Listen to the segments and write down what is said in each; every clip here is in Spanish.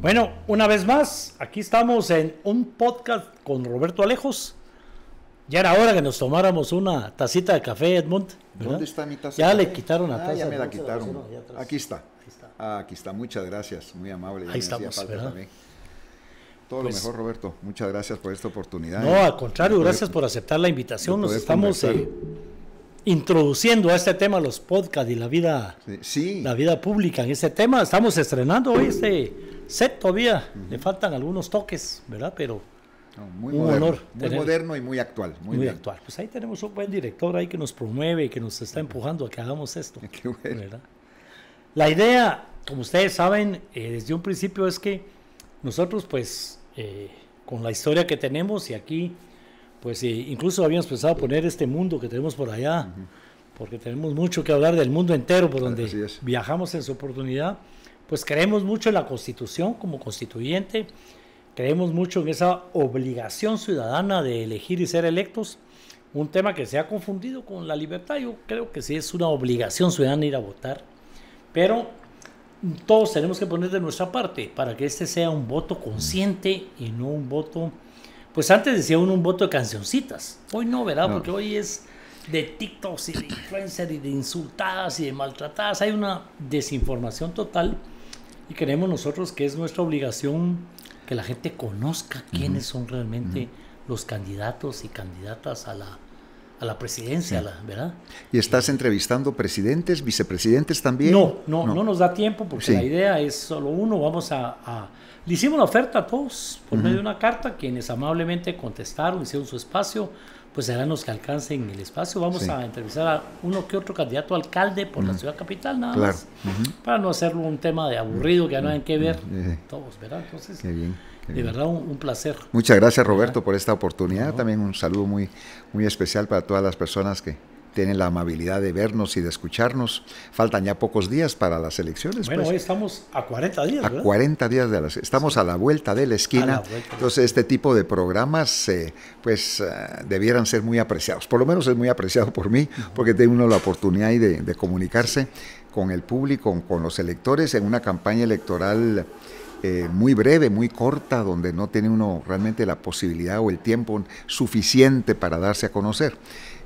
Bueno, una vez más, aquí estamos en un podcast con Roberto Alejos. Ya era hora que nos tomáramos una tacita de café, Edmund. ¿Dónde está mi taza? Ya le quitaron la ah, ya me la quitaron. aquí, está. aquí está. Ah, aquí está. Muchas gracias. Muy amable. Ahí estamos, Todo lo pues mejor, Roberto. Muchas gracias por esta oportunidad. No, al contrario, gracias por aceptar la invitación. Nos estamos eh, introduciendo a este tema los podcasts y la vida, sí, la vida pública en este tema. Estamos estrenando hoy este set todavía, le faltan algunos toques, ¿verdad? Pero muy moderno, Muy moderno y muy actual. Muy, actual. Pues ahí tenemos un buen director ahí que nos promueve y que nos está empujando a que hagamos esto. La idea, como ustedes saben, eh, desde un principio es que nosotros pues eh, con la historia que tenemos y aquí pues eh, incluso habíamos pensado poner este mundo que tenemos por allá, porque tenemos mucho que hablar del mundo entero por donde viajamos en su oportunidad pues creemos mucho en la Constitución como constituyente, creemos mucho en esa obligación ciudadana de elegir y ser electos, un tema que se ha confundido con la libertad, yo creo que sí es una obligación ciudadana ir a votar, pero todos tenemos que poner de nuestra parte para que este sea un voto consciente y no un voto, pues antes decía un voto de cancioncitas, hoy no, ¿verdad? Porque hoy es de TikToks y de influencers y de insultadas y de maltratadas. Hay una desinformación total y creemos nosotros que es nuestra obligación que la gente conozca quiénes son realmente los candidatos y candidatas a la, a la presidencia, ¿verdad? ¿Y estás entrevistando presidentes, vicepresidentes también? No, no, no, nos da tiempo porque la idea es solo uno. Vamos a, Le hicimos la oferta a todos por medio de una carta, quienes amablemente contestaron, hicieron su espacio pues será los que alcancen el espacio. Vamos a entrevistar a uno que otro candidato a alcalde por la ciudad capital, nada más, para no hacerlo un tema de aburrido, que ya no hay que ver todos, ¿verdad? Entonces, de verdad, un, placer. Muchas gracias, Roberto, por esta oportunidad. También un saludo muy, muy especial para todas las personas que tienen la amabilidad de vernos y de escucharnos. Faltan ya pocos días para las elecciones. Bueno, pues. hoy estamos a 40 días. A 40 días de las... Estamos a la vuelta de la esquina. Entonces, este tipo de programas, eh, pues, eh, debieran ser muy apreciados. Por lo menos es muy apreciado por mí, porque tiene uno la oportunidad de, comunicarse con el público, con los electores, en una campaña electoral... Eh, muy breve, muy corta, donde no tiene uno realmente la posibilidad o el tiempo suficiente para darse a conocer.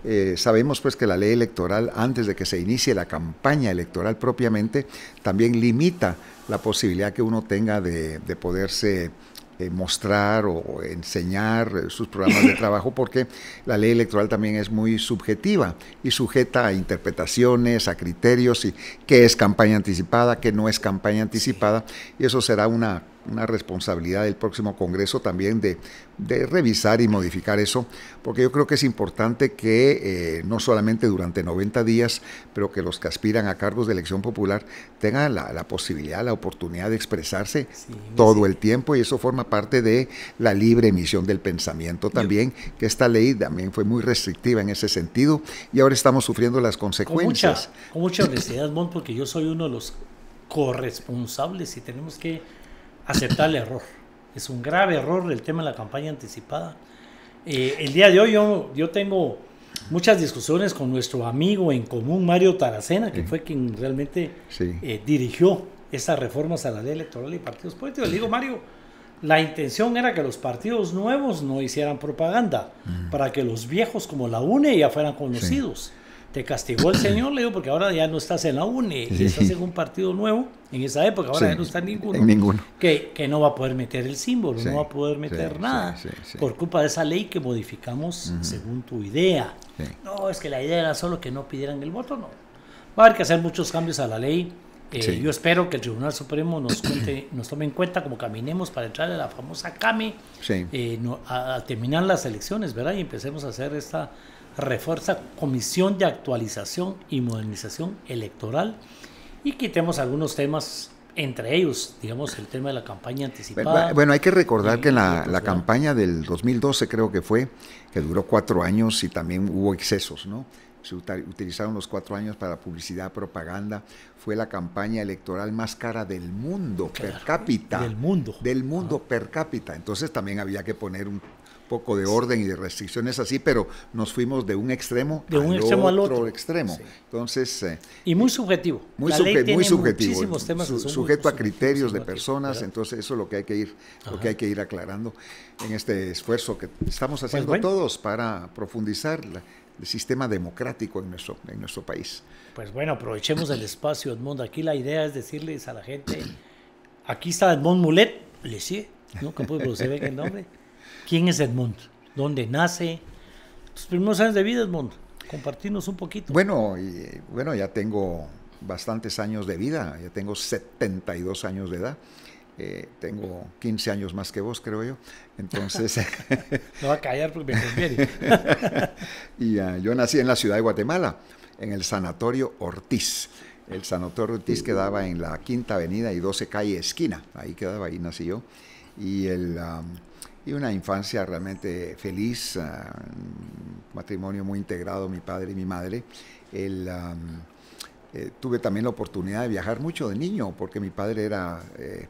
Eh, sabemos pues que la ley electoral, antes de que se inicie la campaña electoral propiamente, también limita la posibilidad que uno tenga de, poderse eh, mostrar o enseñar eh, sus programas de trabajo porque la ley electoral también es muy subjetiva y sujeta a interpretaciones, a criterios y qué es campaña anticipada, qué no es campaña anticipada y eso será una una responsabilidad del próximo Congreso también de, revisar y modificar eso, porque yo creo que es importante que eh, no solamente durante 90 días, pero que los que aspiran a cargos de elección popular tengan la, posibilidad, la oportunidad de expresarse todo el tiempo y eso forma parte de la libre emisión del pensamiento también, que esta ley también fue muy restrictiva en ese sentido y ahora estamos sufriendo las consecuencias. Con mucha, con porque yo soy uno de los corresponsables y tenemos que aceptar el error. Es un grave error el tema de la campaña anticipada. Eh, el día de hoy yo, tengo muchas discusiones con nuestro amigo en común, Mario Taracena, que fue quien realmente eh, dirigió esas reformas a la ley electoral y partidos políticos. Le digo, Mario, la intención era que los partidos nuevos no hicieran propaganda, mm. para que los viejos como la UNE ya fueran conocidos te castigó el Señor, le digo, porque ahora ya no estás en la UNE, estás en un partido nuevo, en esa época, ahora ya no está en ninguno. ninguno. Que, no va a poder meter el símbolo, no va a poder meter nada, por culpa de esa ley que modificamos según tu idea. No, es que la idea era solo que no pidieran el voto, no. Va a haber que hacer muchos cambios a la ley. Eh, yo espero que el Tribunal Supremo nos, nos tome en cuenta como caminemos para entrar a la famosa CAME, eh, a terminar las elecciones, ¿verdad? Y empecemos a hacer esta refuerza Comisión de Actualización y Modernización Electoral y quitemos algunos temas entre ellos, digamos, el tema de la campaña anticipada. Bueno, hay que recordar que la, la, campaña del 2012 creo que fue, que duró cuatro años y también hubo excesos, ¿no? Se utilizaron los cuatro años para publicidad, propaganda. Fue la campaña electoral más cara del mundo per cápita. Del mundo. Del mundo per cápita. Entonces también había que poner un poco de orden y de restricciones así, pero nos fuimos de un extremo, de al, otro extremo. Entonces, eh, y muy subjetivo. Muy, subjetivo. Muchísimos temas sujeto a criterios de personas, entonces eso es lo que hay que ir, lo que hay que ir aclarando en este esfuerzo que estamos pues haciendo todos para profundizar el sistema democrático en nuestro, en nuestro país. Pues bueno, aprovechemos el espacio, Edmond. Aquí la idea es decirles a la gente, aquí está Edmond Mulet, le ¿no? Que puede el nombre. ¿Quién es Edmund? ¿Dónde nace? Tus primeros años de vida, Edmund. Compartirnos un poquito. Bueno, y, bueno, ya tengo bastantes años de vida. Ya tengo 72 años de edad. Eh, tengo 15 años más que vos, creo yo. Entonces. no va a callar porque me conviene. y ah, yo nací en la ciudad de Guatemala, en el Sanatorio Ortiz. El Sanatorio Ortiz quedaba en la Quinta Avenida y 12 Calle Esquina. Ahí quedaba, ahí nací yo. Y el y una infancia realmente feliz, ah, matrimonio muy integrado, mi padre y mi madre. Eh, tuve también la oportunidad de viajar mucho de niño, porque mi padre era eh,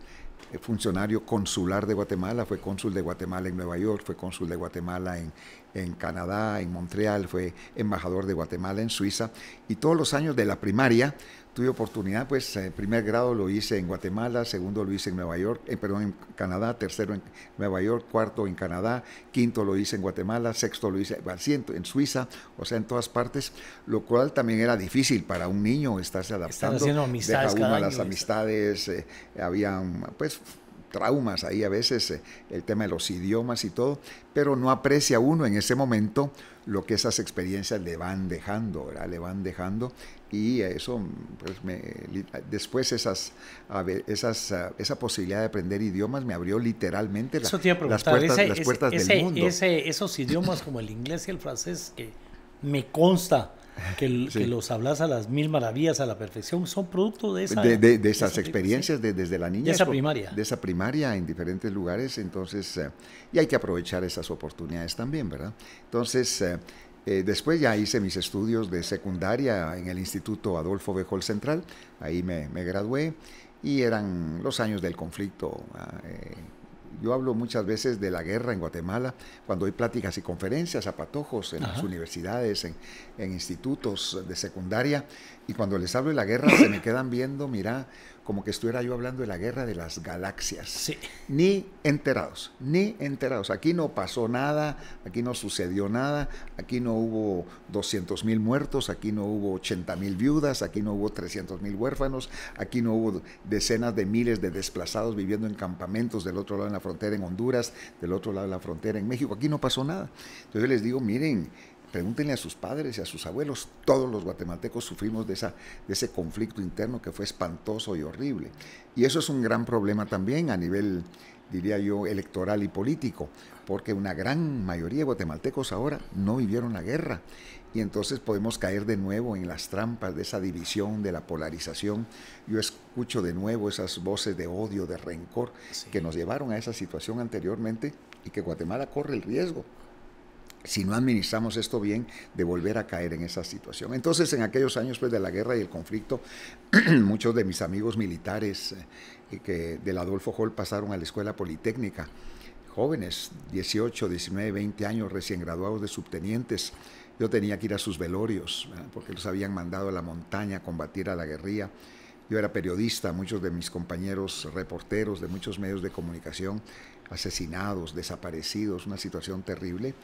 funcionario consular de Guatemala, fue cónsul de Guatemala en Nueva York, fue cónsul de Guatemala en, en Canadá, en Montreal, fue embajador de Guatemala en Suiza y todos los años de la primaria tuve oportunidad, pues eh, primer grado lo hice en Guatemala, segundo lo hice en Nueva York, eh, perdón, en Canadá, tercero en Nueva York, cuarto en Canadá, quinto lo hice en Guatemala, sexto lo hice en Suiza, o sea, en todas partes, lo cual también era difícil para un niño estarse adaptando. Están haciendo amistades. las amistades, eh, había, pues traumas ahí a veces, eh, el tema de los idiomas y todo, pero no aprecia uno en ese momento lo que esas experiencias le van dejando, ¿verdad? le van dejando y eso, pues, después esas, esas, ah, esa posibilidad de aprender idiomas me abrió literalmente las puertas, las puertas del esos idiomas como el inglés y el francés que me consta que, los hablas a las mil maravillas, a la perfección, son producto de, de, esas experiencias desde la niña. De esa primaria. De esa primaria en diferentes lugares, entonces, eh, y hay que aprovechar esas oportunidades también, ¿verdad? Entonces, eh, eh, después ya hice mis estudios de secundaria en el Instituto Adolfo Bejol Central, ahí me, me gradué y eran los años del conflicto ah, eh, yo hablo muchas veces de la guerra en Guatemala, cuando hay pláticas y conferencias a patojos en las universidades, en, en, institutos de secundaria, y cuando les hablo de la guerra se me quedan viendo, mira, como que estuviera yo hablando de la guerra de las galaxias. Sí. Ni enterados, ni enterados. Aquí no pasó nada, aquí no sucedió nada, aquí no hubo 200 mil muertos, aquí no hubo 80 mil viudas, aquí no hubo 300 mil huérfanos, aquí no hubo decenas de miles de desplazados viviendo en campamentos del otro lado de la frontera en Honduras, del otro lado de la frontera en México. Aquí no pasó nada. Entonces yo les digo, miren, Pregúntenle a sus padres y a sus abuelos, todos los guatemaltecos sufrimos de, esa, de ese conflicto interno que fue espantoso y horrible. Y eso es un gran problema también a nivel, diría yo, electoral y político, porque una gran mayoría de guatemaltecos ahora no vivieron la guerra. Y entonces podemos caer de nuevo en las trampas de esa división, de la polarización. Yo escucho de nuevo esas voces de odio, de rencor, que nos llevaron a esa situación anteriormente y que Guatemala corre el riesgo si no administramos esto bien, de volver a caer en esa situación. Entonces, en aquellos años pues, de la guerra y el conflicto, muchos de mis amigos militares eh, que del Adolfo Hall pasaron a la Escuela Politécnica, jóvenes, 18, 19, 20 años, recién graduados de subtenientes. Yo tenía que ir a sus velorios, porque los habían mandado a la montaña a combatir a la guerrilla. Yo era periodista, muchos de mis compañeros reporteros de muchos medios de comunicación, asesinados, desaparecidos, una situación terrible.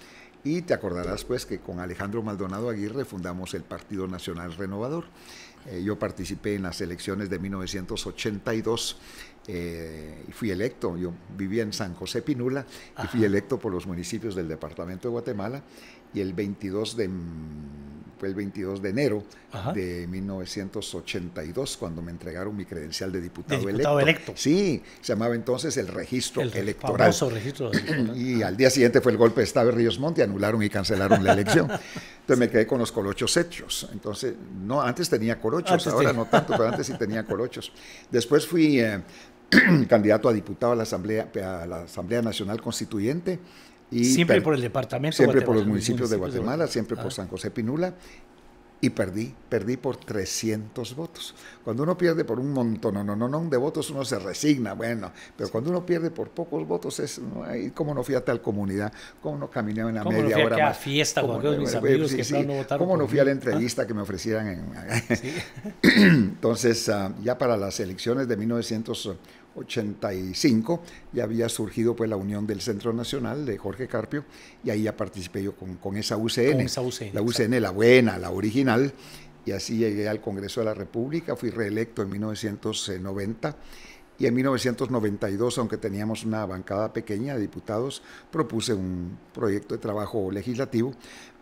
Y te acordarás pues que con Alejandro Maldonado Aguirre fundamos el Partido Nacional Renovador. Eh, yo participé en las elecciones de 1982 eh, y fui electo. Yo vivía en San José Pinula y fui electo por los municipios del departamento de Guatemala. Y el 22 de fue el 22 de enero de 1982 cuando me entregaron mi credencial de diputado, electo. Sí, se llamaba entonces el registro electoral. y al día siguiente fue el golpe de Estado de Ríos Monte, anularon y cancelaron la elección. Entonces me quedé con los colochos hechos. Entonces, no, antes tenía colochos, ahora no tanto, pero antes sí tenía colochos. Después fui eh, candidato a diputado a la Asamblea, a la Asamblea Nacional Constituyente siempre por el departamento. Siempre por los municipios, de Guatemala, siempre por ah. San José Pinula. Y perdí, perdí por 300 votos. Cuando uno pierde por un montón no, no, no, de votos, uno se resigna, bueno, pero cuando uno pierde por pocos votos, es no, cómo no fui a tal comunidad, cómo no caminé en ¿Cómo media hora fiesta con Cómo no fui a la ah. entrevista que me ofrecieran. En... Entonces, ah, ya para las elecciones de 1900 85 ya había surgido pues la unión del Centro Nacional de Jorge Carpio y ahí ya participé yo con, esa UCN, la UCN la buena, la original y así llegué al Congreso de la República, fui reelecto en 1990 y en 1992, aunque teníamos una bancada pequeña de diputados, propuse un proyecto de trabajo legislativo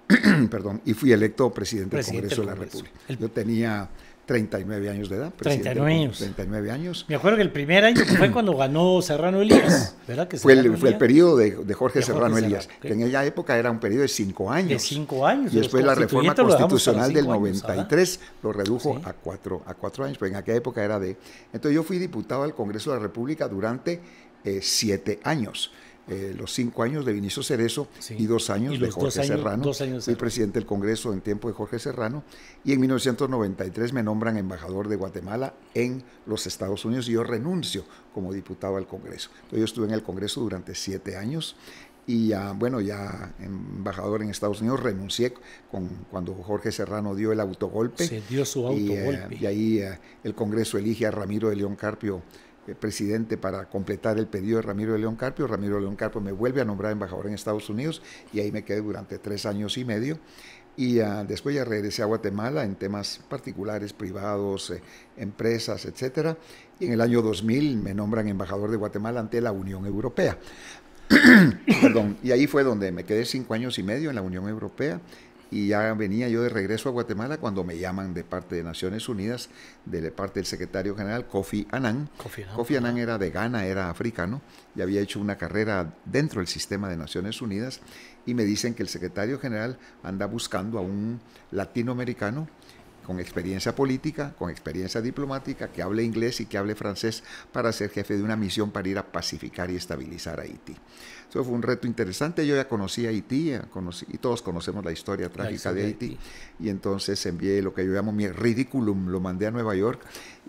perdón, y fui electo presidente del Congreso de la República. Yo tenía 39 años de edad. 39 años. 39 años. Me acuerdo que el primer año fue cuando ganó Serrano Elías, fue, el, periodo de, Jorge Serrano Elías, en aquella época era un periodo de 5 años. De 5 años. Y después la reforma constitucional del 93 lo redujo a 4 a cuatro años, pero en aquella época era de... Entonces yo fui diputado al Congreso de la República durante 7 eh, años. Eh, los cinco años de Vinicio Cerezo y dos años de Jorge Serrano. Fui presidente del Congreso en tiempo de Jorge Serrano y en 1993 me nombran embajador de Guatemala en los Estados Unidos y yo renuncio como diputado al Congreso. yo estuve en el Congreso durante siete años y ya, bueno, ya embajador en Estados Unidos, renuncié con, cuando Jorge Serrano dio el autogolpe. Se dio su eh, autogolpe. Y, ahí eh, el Congreso elige a Ramiro de León Carpio eh, presidente para completar el pedido de Ramiro León Carpio. Ramiro León Carpio me vuelve a nombrar embajador en Estados Unidos y ahí me quedé durante tres años y medio. Y ah, después ya regresé a Guatemala en temas particulares, privados, eh, empresas, etc. Y en el año 2000 me nombran embajador de Guatemala ante la Unión Europea. Y ahí fue donde me quedé cinco años y medio en la Unión Europea y ya venía yo de regreso a Guatemala cuando me llaman de parte de Naciones Unidas, de parte del secretario general Kofi Annan. Kofi, Annan era de Ghana, era africano y había hecho una carrera dentro del sistema de Naciones Unidas y me dicen que el secretario general anda buscando a un latinoamericano con experiencia política, con experiencia diplomática, que hable inglés y que hable francés para ser jefe de una misión para ir a pacificar y estabilizar Haití. Eso fue un reto interesante. Yo ya conocí a Haití, e conocí, y todos conocemos la historia trágica de, Haití. E e y entonces envié lo que yo llamo mi ridículum, lo mandé a Nueva York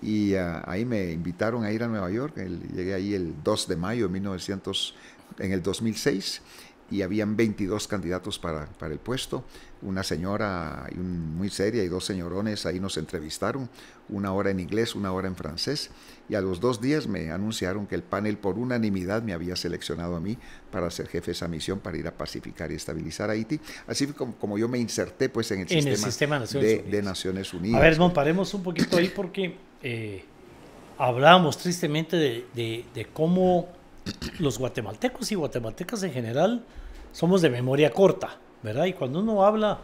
y ah, ahí me invitaron a ir a Nueva York. llegué ahí el 2 de mayo de 1900, en el 2006 y habían 22 candidatos para, para, el puesto. Una señora muy seria y dos señorones ahí nos entrevistaron, una hora en inglés, una hora en francés, y a los dos días me anunciaron que el panel por unanimidad me había seleccionado a mí para ser jefe de esa misión, para ir a pacificar y estabilizar Haití, así como, como yo me inserté pues en el, sistema, de, Naciones, de, Unidas. Naciones Unidas. A ver, Edmond, paremos un poquito ahí porque eh, hablábamos tristemente de, de cómo los guatemaltecos y guatemaltecas en general somos de memoria corta, ¿verdad? Y cuando uno habla,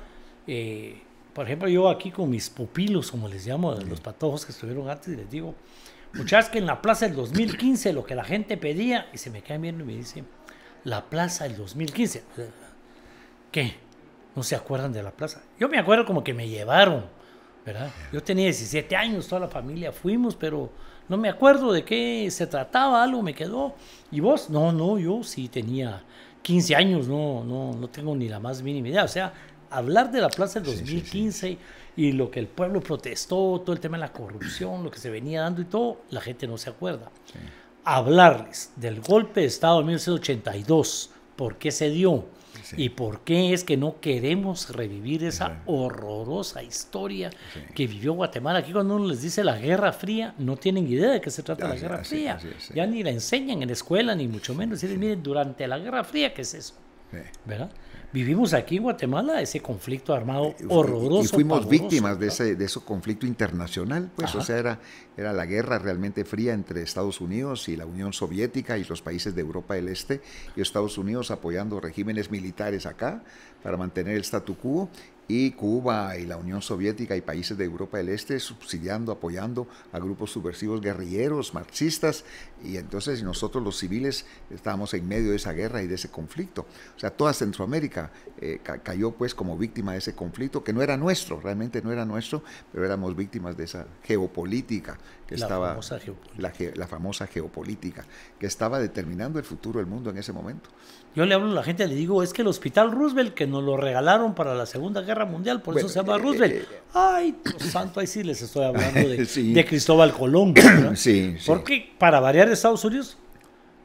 eh, por ejemplo, yo aquí con mis pupilos, como les llamo, los patojos que estuvieron antes, les digo, muchachos, que en la plaza del 2015 lo que la gente pedía, y se me cae viendo y me dicen, la plaza del 2015, ¿qué? ¿No se acuerdan de la plaza? Yo me acuerdo como que me llevaron, ¿verdad? Yo tenía 17 años, toda la familia fuimos, pero no me acuerdo de qué se trataba, algo me quedó. ¿Y vos? No, no, yo sí tenía 15 años, no, no, no tengo ni la más mínima idea. O sea, hablar de la plaza del 2015 y lo que el pueblo protestó, todo el tema de la corrupción, lo que se venía dando y todo, la gente no se acuerda. Hablarles del golpe de Estado de 1982, por qué se dio, ¿Y por qué es que no queremos revivir esa horrorosa historia que vivió Guatemala? Aquí cuando uno les dice la Guerra Fría, no tienen idea de qué se trata la Guerra Fría. ya ni la enseñan en la escuela, ni mucho menos. Dicen, miren, durante la Guerra Fría, ¿qué es eso? ¿Verdad? Vivimos aquí en Guatemala ese conflicto armado eh, horroroso. Y, fuimos víctimas de ese, de ese conflicto internacional, pues, o sea, era, era la guerra realmente fría entre Estados Unidos y la Unión Soviética y los países de Europa del Este, y Estados Unidos apoyando regímenes militares acá para mantener el statu quo, y Cuba y la Unión Soviética y países de Europa del Este subsidiando, apoyando a grupos subversivos guerrilleros, marxistas, y entonces nosotros los civiles estábamos en medio de esa guerra y de ese conflicto. O sea, toda Centroamérica eh, cayó pues como víctima de ese conflicto, que no era nuestro, realmente no era nuestro, pero éramos víctimas de esa geopolítica que estaba... la famosa geopolítica, que estaba determinando el futuro del mundo en ese momento. Yo le hablo a la gente, le digo, es que el Hospital Roosevelt, que nos lo regalaron para la Segunda Guerra Mundial, por eso se llama eh, eh, Roosevelt. Eh, Ay, Dios santo, ahí sí les estoy hablando de, Cristóbal Colón. Sí, sí, Porque para variar Estados Unidos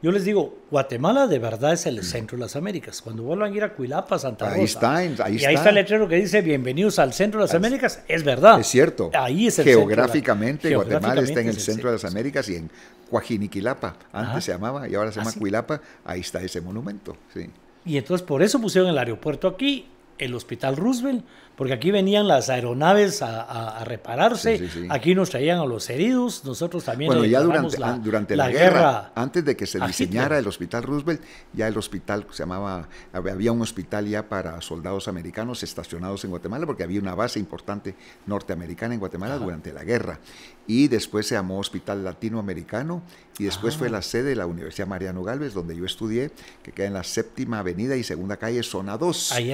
yo les digo, Guatemala de verdad es el centro de las Américas. Cuando vuelvan a ir a Cuilapa, Santa Rosa. Ahí está, ahí está el letrero que dice bienvenidos al centro de las Américas. Es verdad. Es cierto. Ahí es el Geográficamente, centro Geográficamente, Guatemala está en el, centro de las Américas y en Cuajiniquilapa. antes se llamaba y ahora se llama Cuilapa. Ahí está ese monumento. Sí. Y entonces por eso pusieron el aeropuerto aquí, el Hospital Roosevelt, porque aquí venían las aeronaves a, repararse, aquí nos traían a los heridos, nosotros también... Bueno, ya durante la, guerra, antes de que se diseñara el Hospital Roosevelt, ya el hospital se llamaba, había un hospital ya para soldados americanos estacionados en Guatemala, porque había una base importante norteamericana en Guatemala durante la guerra. Y después se llamó Hospital Latinoamericano y después fue ah. la sede de la Universidad Mariano Galvez, donde yo estudié, que queda en la séptima avenida y segunda calle, zona 2. Ahí,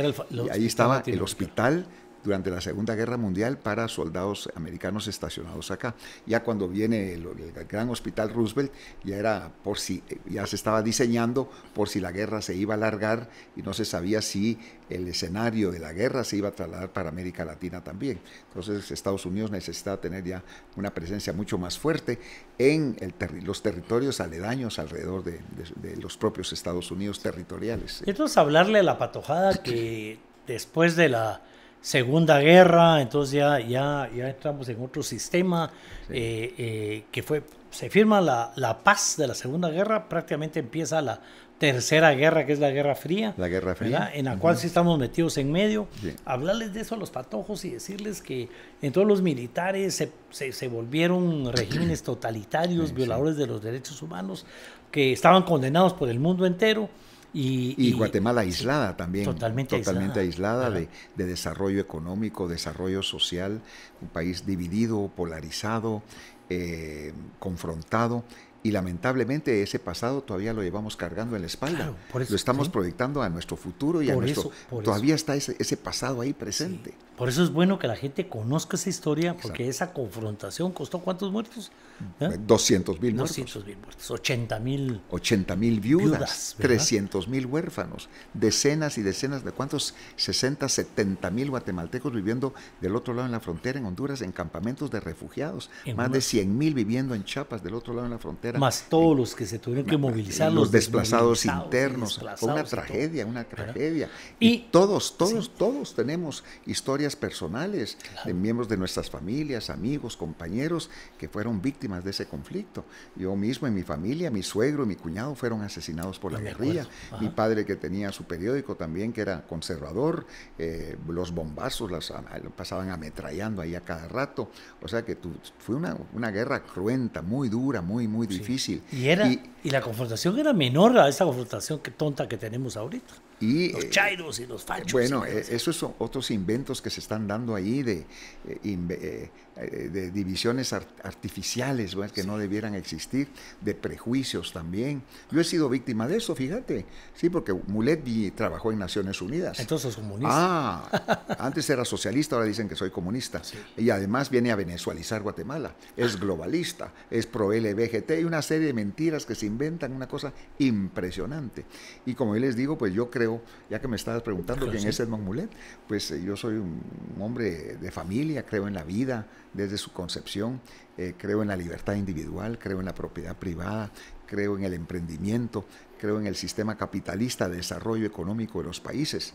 estaba el hospital durante la Segunda Guerra Mundial para soldados americanos estacionados acá. Ya cuando viene el, Gran Hospital Roosevelt, ya era por si ya se estaba diseñando por si la guerra se iba a alargar y no se sabía si el escenario de la guerra se iba a trasladar para América Latina también. Entonces Estados Unidos necesitaba tener ya una presencia mucho más fuerte en los territorios aledaños alrededor de, de los propios Estados Unidos territoriales. Entonces hablarle a la patojada que después de la Segunda Guerra, entonces ya, ya, ya entramos en otro sistema eh, eh, que fue, se firma la, paz de la Segunda Guerra, prácticamente empieza la Tercera Guerra, que es la Guerra Fría. La Guerra Fría. En la cual sí estamos metidos en medio. Hablarles de eso a los patojos y decirles que En todos los militares se, se, volvieron regímenes totalitarios, violadores de los derechos humanos, que estaban condenados por el mundo entero y, Guatemala aislada también. Totalmente, aislada. de, desarrollo económico, desarrollo social, un país dividido, polarizado, eh, confrontado. Y lamentablemente ese pasado todavía lo llevamos cargando en la espalda. lo estamos proyectando a nuestro futuro y a nuestro... todavía está ese, pasado ahí presente. Por eso es bueno que la gente conozca esa historia, porque esa confrontación costó cuántos muertos? 200 ¿eh? mil muertos. mil muertos, 80 mil. 80 mil viudas, 300 mil huérfanos, decenas y decenas de cuántos, 60, 70 mil guatemaltecos viviendo del otro lado en la frontera, en Honduras, en campamentos de refugiados, más de 100 mil viviendo en Chapas del otro lado en la frontera. Más todos los que se tuvieron que movilizar. Los, desplazados, internos, una tragedia, una tragedia. Y, todos, todos, todos tenemos historias personales de miembros de nuestras familias, amigos, compañeros que fueron víctimas de ese conflicto. Yo mismo en mi familia, mi suegro y mi cuñado fueron asesinados por la ah, guerrilla. Mi padre que tenía su periódico también, que era conservador, eh, los bombazos las, ah, pasaban ametrallando ahí a cada rato. O sea que fue una, guerra cruenta, muy dura, muy, muy difícil. Y era... Y la confrontación era menor a esa confrontación que tonta que tenemos ahorita. los eh, chairos y los fachos. Bueno, eh, esos son otros inventos que se están dando ahí de eh, eh, de divisiones artificiales pues, que no debieran existir, de prejuicios también. Yo he sido víctima de eso, fíjate, sí, porque Mulet trabajó en Naciones Unidas. Entonces comunista. Ah, antes era socialista, ahora dicen que soy comunista. Y además viene a venezualizar Guatemala. Es globalista, es pro LBGT hay una serie de mentiras que se inventan, una cosa impresionante. Y como yo les digo, pues yo creo, ya que me estabas preguntando quién es Edmond Mulet, pues eh, yo soy un hombre de familia, creo en la vida, desde su concepción. Eh, creo en la libertad individual, creo en la propiedad privada, creo en el emprendimiento, creo en el sistema capitalista de desarrollo económico de los países.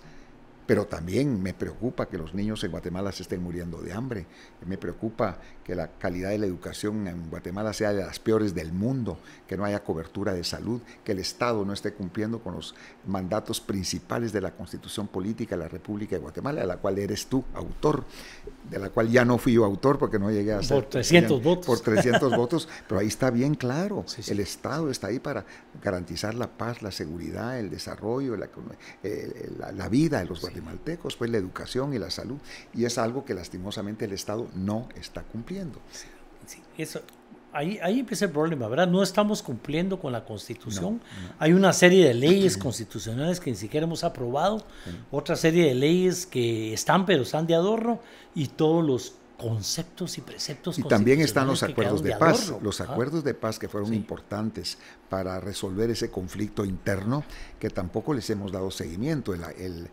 Pero también me preocupa que los niños en Guatemala se estén muriendo de hambre. Me preocupa que la calidad de la educación en Guatemala sea de las peores del mundo, que no haya cobertura de salud, que el Estado no esté cumpliendo con los mandatos principales de la Constitución Política de la República de Guatemala, de la cual eres tú autor, de la cual ya no fui yo autor porque no llegué a ser. Por 300 votos. Por 300 votos, pero ahí está bien claro. El Estado está ahí para garantizar la paz, la seguridad, el desarrollo, la, eh, vida de los guatemaltecos maltecos, pues la educación y la salud, y es algo que lastimosamente el Estado no está cumpliendo. eso, ahí, ahí empieza el problema, ¿verdad? No estamos cumpliendo con la Constitución. Hay una serie de leyes constitucionales que ni siquiera hemos aprobado, otra serie de leyes que están pero están de adorno, y todos los conceptos y preceptos. Y también están los acuerdos de paz, los acuerdos de paz que fueron importantes para resolver ese conflicto interno que tampoco les hemos dado seguimiento. uno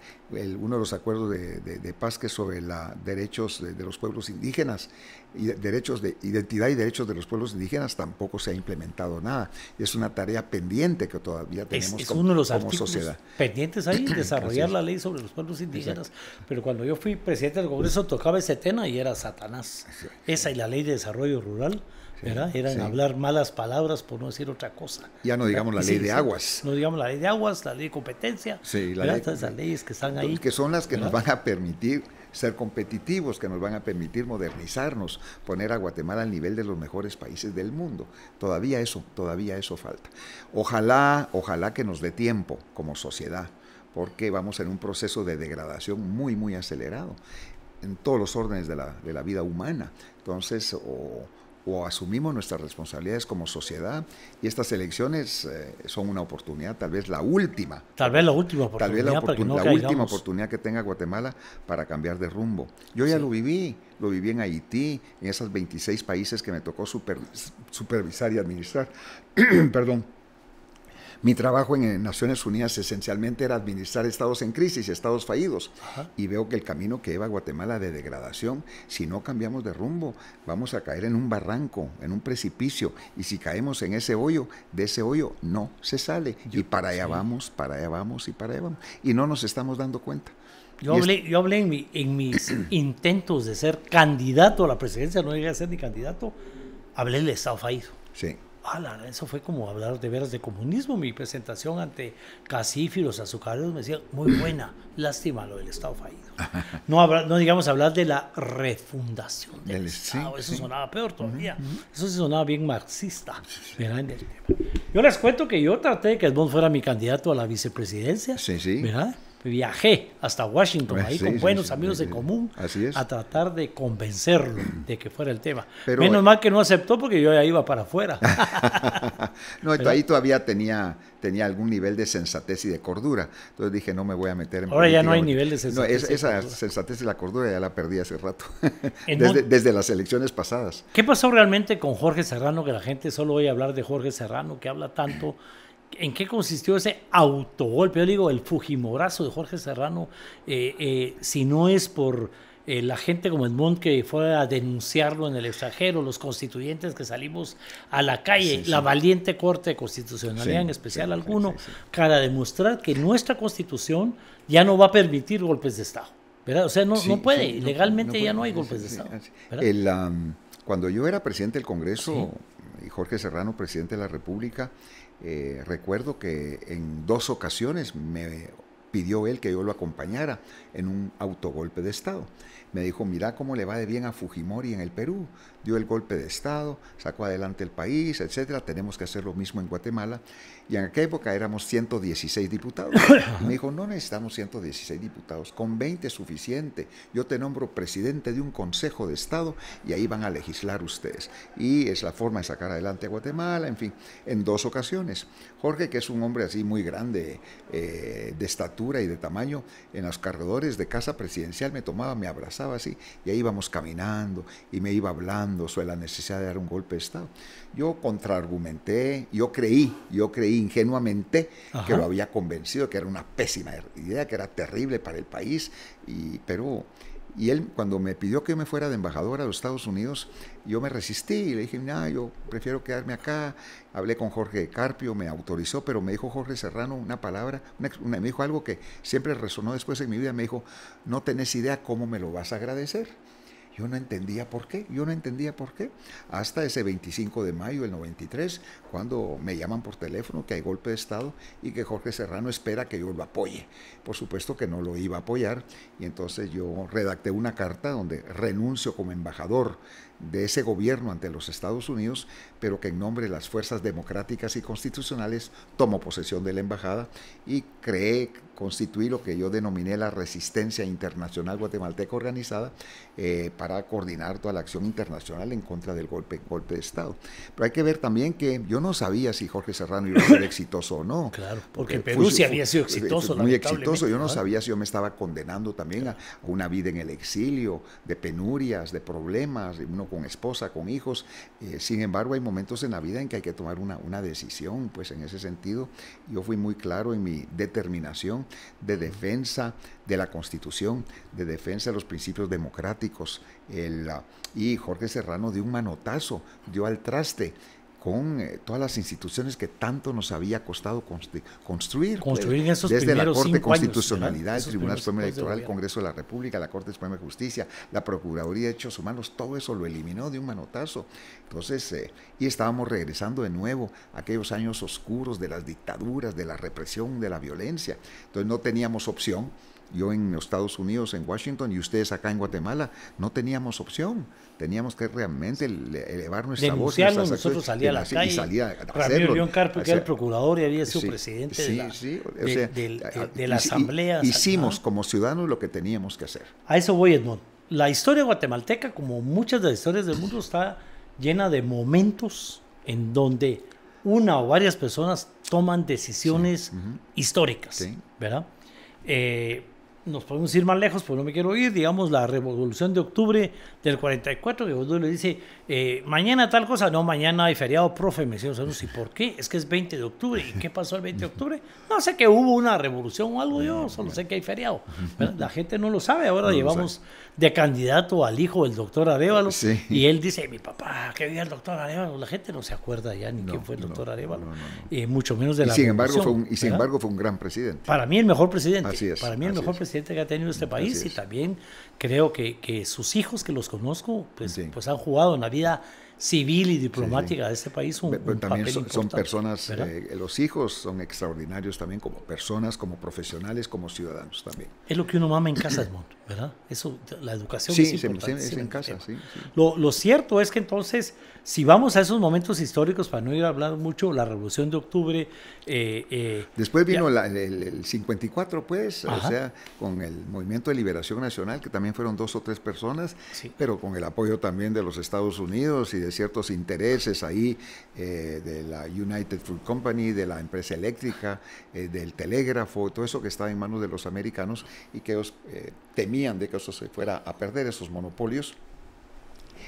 de los acuerdos de, paz que sobre los derechos de los pueblos indígenas y derechos de identidad y derechos de los pueblos indígenas tampoco se ha implementado nada. Es una tarea pendiente que todavía tenemos es como, sociedad. Pendientes ahí desarrollar la ley sobre los pueblos indígenas, pero cuando yo fui presidente del Congreso tocaba ese tema y era Satanás. Esa y la ley de desarrollo rural eran hablar malas palabras por no decir otra cosa. Ya no digamos la ley de aguas. No digamos la ley de aguas, la ley de competencia. Sí, la ley, Esas leyes que están ahí. Que son las que nos van a permitir ser competitivos, que nos van a permitir modernizarnos, poner a Guatemala al nivel de los mejores países del mundo. Todavía eso, todavía eso falta. Ojalá, ojalá que nos dé tiempo como sociedad, porque vamos en un proceso de degradación muy, muy acelerado en todos los órdenes de la, de la vida humana. Entonces, o o asumimos nuestras responsabilidades como sociedad y estas elecciones eh, son una oportunidad, tal vez la última. Tal vez la última oportunidad. Tal vez la, última oportunidad que tenga Guatemala para cambiar de rumbo. Yo ya lo viví, lo viví en Haití, en esos 26 países que me tocó supervisar y administrar. Perdón mi trabajo en Naciones Unidas esencialmente era administrar estados en crisis, estados fallidos. Y veo que el camino que lleva a Guatemala de degradación, si no cambiamos de rumbo, vamos a caer en un barranco, en un precipicio. Y si caemos en ese hoyo, de ese hoyo no se sale. y para allá vamos, para allá vamos y para allá vamos. Y no nos estamos dando cuenta. Yo hablé, yo hablé en, en mis intentos de ser candidato a la presidencia, no llegué a ser ni candidato, hablé del Estado fallido. Sí. Ah, eso fue como hablar de veras de comunismo. Mi presentación ante y los azucareros, me decía muy buena, lástima lo del Estado fallido. No, no digamos hablar de la refundación del, Estado, eso sonaba peor todavía. Eso sí sonaba bien marxista, Yo les cuento que yo traté de que Edmond fuera mi candidato a la vicepresidencia, sí, sí. ¿verdad? viajé hasta Washington, pues ahí con buenos amigos de común, a tratar de convencerlo mm. de que fuera el tema. Menos eh, mal que no aceptó porque yo ya iba para afuera. no, ahí todavía tenía, tenía algún nivel de sensatez y de cordura. Entonces dije, no me voy a meter en... Ahora ya no hay nivel de sensatez. No, esa sensatez y la cordura ya la perdí hace rato, desde, desde, las elecciones pasadas. ¿Qué pasó realmente con Jorge Serrano? Que la gente solo oye hablar de Jorge Serrano, que habla tanto... ¿En qué consistió ese autogolpe? Yo digo, el Fujimorazo de Jorge Serrano, eh, eh, si no es por eh, la gente como Edmond que fue a denunciarlo en el extranjero, los constituyentes que salimos a la calle, la valiente Corte de Constitucionalidad, en especial alguno, para demostrar que nuestra Constitución ya no va a permitir golpes de Estado. ¿verdad? O sea, no, puede, legalmente ya no hay golpes de Estado. cuando yo era presidente del Congreso y Jorge Serrano presidente de la República, eh, recuerdo que en dos ocasiones me pidió él que yo lo acompañara en un autogolpe de Estado. Me dijo, mira cómo le va de bien a Fujimori en el Perú, dio el golpe de Estado, sacó adelante el país, etcétera. Tenemos que hacer lo mismo en Guatemala. Y en aquella época éramos 116 diputados. me dijo, no necesitamos 116 diputados, con 20 es suficiente. Yo te nombro presidente de un Consejo de Estado y ahí van a legislar ustedes. Y es la forma de sacar adelante a Guatemala, en fin, en dos ocasiones. Jorge, que es un hombre así muy grande, eh, de estatura y de tamaño, en los corredores de casa presidencial me tomaba, me abrazaba así, y ahí íbamos caminando y me iba hablando hablando sobre la necesidad de dar un golpe de Estado. Yo contraargumenté, yo creí, yo creí ingenuamente que lo había convencido, que era una pésima idea, que era terrible para el país, y, pero... Y él, cuando me pidió que me fuera de embajador a los Estados Unidos, yo me resistí y le dije, no, yo prefiero quedarme acá. Hablé con Jorge Carpio, me autorizó, pero me dijo Jorge Serrano una palabra, me dijo algo que siempre resonó después en mi vida, me dijo, no tenés idea cómo me lo vas a agradecer. Yo no entendía por qué, yo no entendía por qué. Hasta ese 25 de mayo del 93, cuando me llaman por teléfono que hay golpe de Estado y que Jorge Serrano espera que yo lo apoye. Por supuesto que no lo iba a apoyar y entonces yo redacté una carta donde renuncio como embajador de ese gobierno ante los Estados Unidos, pero que en nombre de las fuerzas democráticas y constitucionales tomó posesión de la embajada y creé, constituir lo que yo denominé la Resistencia Internacional Guatemalteca Organizada eh, para coordinar toda la acción internacional en contra del golpe, golpe de Estado. Pero hay que ver también que yo no sabía si Jorge Serrano iba a ser exitoso o no. Claro, porque, en Perú sí había sido exitoso. Muy exitoso, yo no sabía si yo me estaba condenando también a, una vida en el exilio, de penurias, de problemas, uno con esposa, con hijos. Eh, sin embargo, hay momentos en la vida en que hay que tomar una, decisión, pues en ese sentido yo fui muy claro en mi determinación de defensa de la Constitución, de defensa de los principios democráticos. El, ah, y Jorge Serrano dio un manotazo, dio al traste con eh, todas las instituciones que tanto nos había costado construir. Pues, construir Desde la Corte de Constitucionalidad, el Tribunal Supremo Electoral, el Congreso de la República, la Corte Suprema de Justicia, la Procuraduría de Hechos Humanos, todo eso lo eliminó de un manotazo. Entonces, eh, y estábamos regresando de nuevo a aquellos años oscuros de las dictaduras, de la represión, de la violencia. Entonces no teníamos opción yo en Estados Unidos, en Washington y ustedes acá en Guatemala, no teníamos opción. Teníamos que realmente elevar nuestra voz. nosotros salía a la calle. salía a Ramiro León Carpio, que era el procurador y había sido presidente de, la, eh, Asamblea. Hicimos como ciudadanos lo que teníamos que hacer. A eso voy, Edmond. La historia guatemalteca, como muchas de las historias del mundo, está llena de momentos en donde una o varias personas toman decisiones históricas, ¿verdad? Eh, nos podemos ir más lejos, pero pues no me quiero ir, digamos, la revolución de octubre del 44, que le dice, eh, mañana tal cosa, no, mañana hay feriado, profe, me decían ¿y por qué? Es que es 20 de octubre, ¿y qué pasó el 20 de octubre? No sé que hubo una revolución o algo, yo solo sé que hay feriado. La gente no lo sabe, ahora llevamos de candidato al hijo del doctor Arevalo. Y él dice, mi papá, que vive el doctor Arevalo. La gente no se acuerda ya ni quién fue el doctor Arevalo, eh, mucho menos de la sin embargo Y sin embargo fue un gran presidente. Para mí el mejor presidente. Así es, para mí el mejor presidente que ha tenido este país y también creo que, sus hijos que los conozco, pues, pues han jugado en la vida civil y diplomática de ese país un, también son, personas, eh, eh, los hijos son extraordinarios también como personas, como profesionales, como ciudadanos también. Es lo que uno mama en casa, ¿verdad? Eso, la educación es, importante, es en casa, lo, lo, cierto es que entonces, si vamos a esos momentos históricos, para no ir a hablar mucho, la Revolución de Octubre... Eh, Después vino el, 54, pues, o sea, con el Movimiento de Liberación Nacional, que también fueron dos o tres personas, pero con el apoyo también de los Estados Unidos y de ciertos intereses ahí eh, de la United Fruit Company, de la empresa eléctrica, eh, del telégrafo, todo eso que estaba en manos de los americanos y que ellos eh, temían de que eso se fuera a perder, esos monopolios.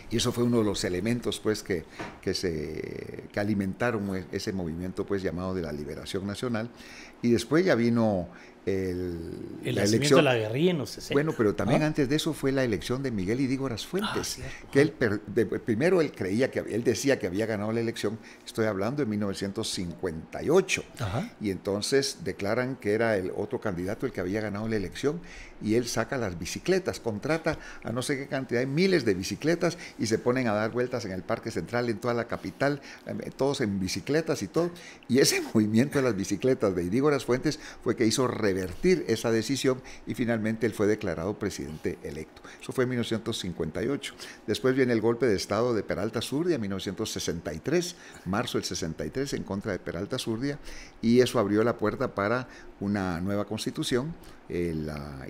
Y eso fue uno de los elementos pues, que, que, se, que alimentaron e-, ese movimiento pues, llamado de la liberación nacional, y después ya vino el, el la elección de la guerrilla en los 60. Bueno, pero también ah. antes de eso fue la elección de Miguel Idígoras Fuentes, ah, que él primero él creía que él decía que había ganado la elección, estoy hablando en 1958. Y entonces declaran que era el otro candidato el que había ganado la elección y él saca las bicicletas, contrata a no sé qué cantidad, miles de bicicletas y se ponen a dar vueltas en el Parque Central, en toda la capital, eh, todos en bicicletas y todo. Y ese movimiento de las bicicletas de Idígoras Fuentes fue que hizo revertir esa decisión y finalmente él fue declarado presidente electo. Eso fue en 1958. Después viene el golpe de Estado de Peralta Zurdia en 1963, marzo del 63, en contra de Peralta Surdia, y eso abrió la puerta para una nueva constitución eh,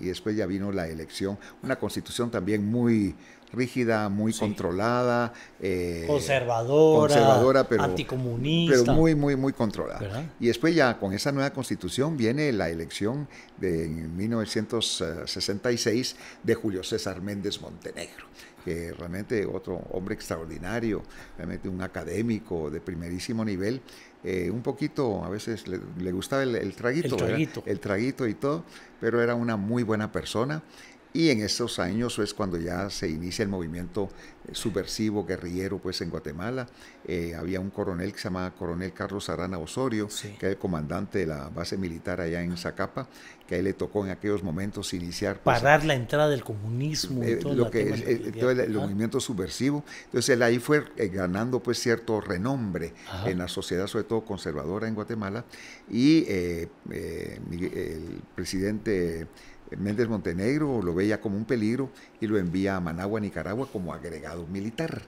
y después ya vino la elección, una constitución también muy rígida, muy controlada, eh, conservadora, pero, anticomunista, pero muy, muy, muy controlada. Y después ya con esa nueva constitución viene la elección de en 1966 de Julio César Méndez Montenegro que realmente otro hombre extraordinario, realmente un académico de primerísimo nivel, eh, un poquito, a veces le, gustaba el, traguito, el traguito. el traguito. y todo, pero era una muy buena persona y en esos años es cuando ya se inicia el movimiento eh, subversivo, guerrillero, pues en Guatemala. Eh, había un coronel que se llamaba Coronel Carlos Arana Osorio, que era el comandante de la base militar allá en Zacapa, que a él le tocó en aquellos momentos iniciar... Pues, Parar la entrada del comunismo. y eh, todo el, movimiento subversivo. Entonces él ahí fue ganando pues cierto renombre en la sociedad, sobre todo conservadora en Guatemala. Y el presidente Méndez Montenegro lo veía como un peligro y lo envía a Managua, Nicaragua, como agregado militar.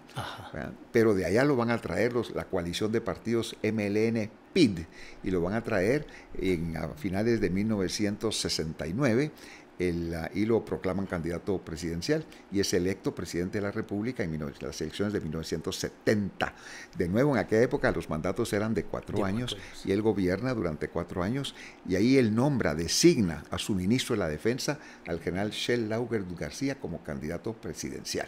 Pero de allá lo van a traer los, la coalición de partidos MLN-PID y lo van a traer en, a finales de 1969 y lo proclaman candidato presidencial y es electo presidente de la República en las elecciones de 1970. De nuevo, en aquella época los mandatos eran de cuatro años y él gobierna durante cuatro años y ahí él nombra, designa a su ministro de la Defensa, al general Shell Lauger García, como candidato presidencial.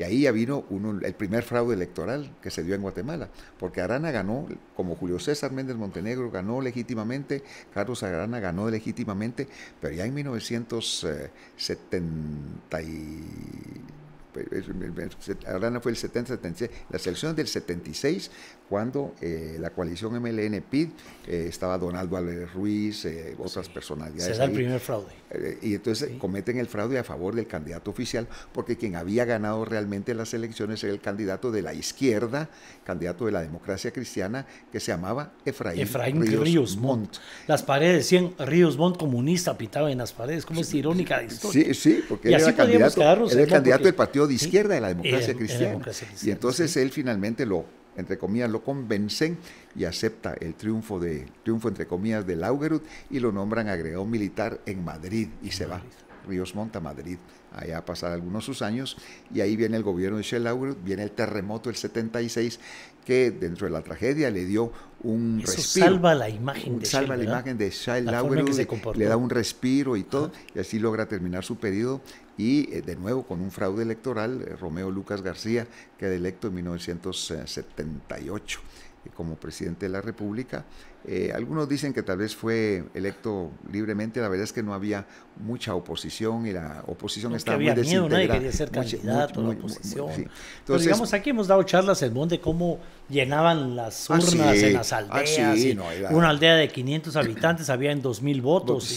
Y ahí ya vino el primer fraude electoral que se dio en Guatemala, porque Arana ganó, como Julio César Méndez Montenegro ganó legítimamente, Carlos Arana ganó legítimamente, pero ya en 1970... Arana fue el 70, 76, las elecciones del 76, cuando eh, la coalición MLN-PID eh, estaba Donaldo Álvarez Ruiz, eh, otras personalidades. Se el primer fraude. Eh, y entonces cometen el fraude a favor del candidato oficial, porque quien había ganado realmente las elecciones era el candidato de la izquierda, candidato de la democracia cristiana, que se llamaba Efraín, Ríos, Montt. Las paredes decían Ríos Montt comunista, pitaba en las paredes, como es irónica la historia. Sí, sí, porque era, candidato, era el candidato del partido de izquierda de la democracia, cristiana. Y entonces él finalmente lo entre comillas, lo convencen y acepta el triunfo, de, triunfo entre comillas, de Laugerud y lo nombran agregado militar en Madrid y se va. Ríos Monta, Madrid, allá a pasar algunos sus años, y ahí viene el gobierno de Shell Laugerud, viene el terremoto del 76, que dentro de la tragedia le dio un respiro. Salva Salva la imagen de le da un respiro y todo, y así logra terminar su periodo. Y eh, de nuevo con un fraude electoral, eh, Romeo Lucas García queda electo en 1978 eh, como presidente de la República eh, algunos dicen que tal vez fue electo libremente, la verdad es que no había mucha oposición y la oposición no, estaba había muy miedo, nadie quería ser candidato a la oposición. Entonces, digamos, aquí hemos dado charlas en donde cómo llenaban las ah, urnas en las ah, aldeas. una aldea de 500 habitantes había en 2.000 votos.